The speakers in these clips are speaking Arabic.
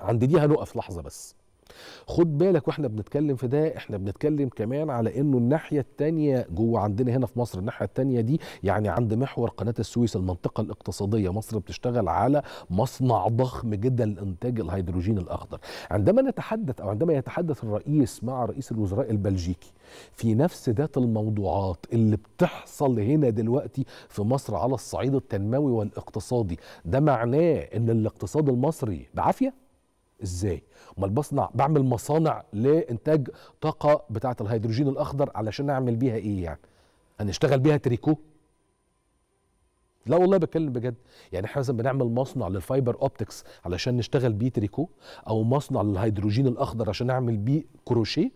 عند دي هنقف لحظه بس خد بالك واحنا بنتكلم في ده احنا بنتكلم كمان على انه الناحيه الثانيه جوه عندنا هنا في مصر الناحيه الثانيه دي يعني عند محور قناه السويس المنطقه الاقتصاديه مصر بتشتغل على مصنع ضخم جدا لانتاج الهيدروجين الاخضر عندما نتحدث او عندما يتحدث الرئيس مع رئيس الوزراء البلجيكي في نفس ذات الموضوعات اللي بتحصل هنا دلوقتي في مصر على الصعيد التنموي والاقتصادي ده معناه ان الاقتصاد المصري بعافيه ازاي امال بصنع بعمل مصانع لانتاج طاقه بتاعه الهيدروجين الاخضر علشان اعمل بيها ايه يعني هنشتغل بيها تريكو لا والله بتكلم بجد يعني احنا مثلا بنعمل مصنع للفايبر اوبتكس علشان نشتغل بيه تريكو او مصنع للهيدروجين الاخضر عشان اعمل بيه كروشيه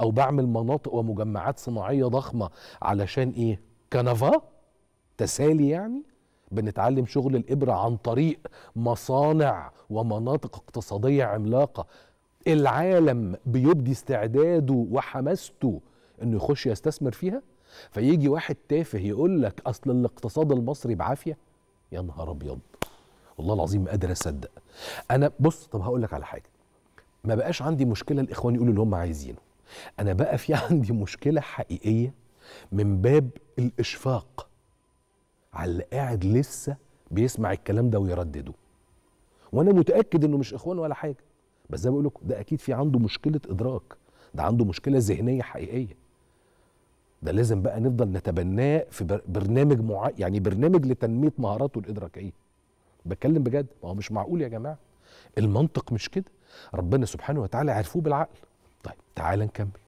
او بعمل مناطق ومجمعات صناعيه ضخمه علشان ايه كنفا تسالي يعني بنتعلم شغل الإبرة عن طريق مصانع ومناطق اقتصادية عملاقة العالم بيبدي استعداده وحماسته انه يخش يستثمر فيها فيجي واحد تافه يقول لك اصل الاقتصاد المصري بعافيه يا نهار ابيض والله العظيم ما قادر اصدق انا بص طب هقول لك على حاجه ما بقاش عندي مشكله الاخوان يقولوا اللي هم عايزينه انا بقى في عندي مشكله حقيقيه من باب الاشفاق على اللي قاعد لسه بيسمع الكلام ده ويردده وانا متاكد انه مش اخوان ولا حاجه بس زي ما بقول ده اكيد في عنده مشكله ادراك ده عنده مشكله ذهنيه حقيقيه ده لازم بقى نفضل نتبناه في برنامج مع... يعني برنامج لتنميه مهاراته الادراكيه بتكلم بجد ما هو مش معقول يا جماعه المنطق مش كده ربنا سبحانه وتعالى عرفوه بالعقل طيب تعالى نكمل